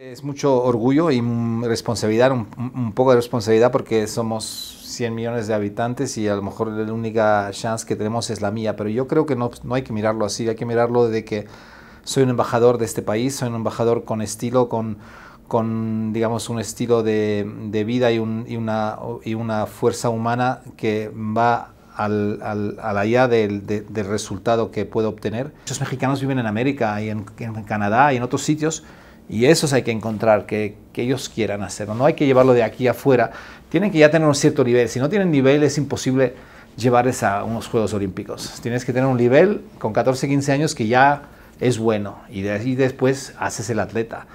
Es mucho orgullo y responsabilidad, un, poco de responsabilidad porque somos 100 millones de habitantes y a lo mejor la única chance que tenemos es la mía, pero yo creo que no, hay que mirarlo así, hay que mirarlo de que soy un embajador de este país, soy un embajador con estilo, con, digamos, un estilo de, vida y, una, fuerza humana que va al, al, al, allá del, resultado que puedo obtener. Muchos mexicanos viven en América y en, en Canadá y en otros sitios y esos hay que encontrar, que, ellos quieran hacerlo. No hay que llevarlo de aquí afuera. Tienen que ya tener un cierto nivel. Si no tienen nivel, es imposible llevarles a unos Juegos Olímpicos. Tienes que tener un nivel con 14, 15 años que ya es bueno. Y de ahí después haces el atleta.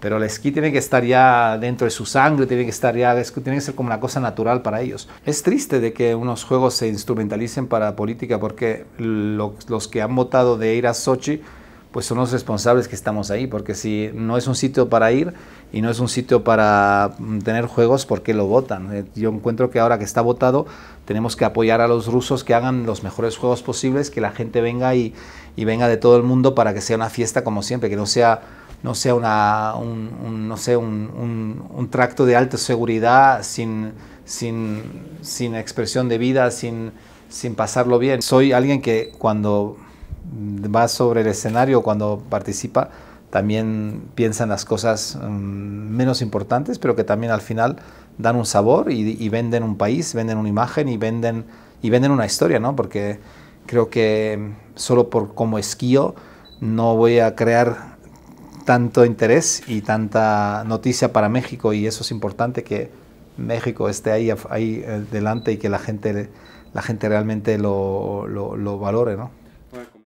Pero el esquí tiene que estar ya dentro de su sangre, tiene que estar ya, tiene que ser como una cosa natural para ellos. Es triste de que unos juegos se instrumentalicen para política porque los que han votado de ir a Sochi pues son los responsables que estamos ahí, porque si no es un sitio para ir y no es un sitio para mm, tener juegos, ¿por qué lo votan? Eh, yo encuentro que ahora que está votado, tenemos que apoyar a los rusos que hagan los mejores juegos posibles, que la gente venga y, y venga de todo el mundo para que sea una fiesta como siempre, que no sea no sea una, un, no sé, un, tracto de alta seguridad sin, sin, sin expresión de vida, sin, sin pasarlo bien. Soy alguien que cuando Mm, va sobre el escenario cuando participa, también piensa en las cosas mm, menos importantes, pero que también al final dan un sabor y, venden un país, venden una imagen y venden, y venden una historia, ¿no? Porque creo que solo por como esquío no voy a crear tanto interés y tanta noticia para México y eso es importante que México esté ahí, ahí eh, delante y que la gente, la gente realmente lo, lo, lo valore, ¿no?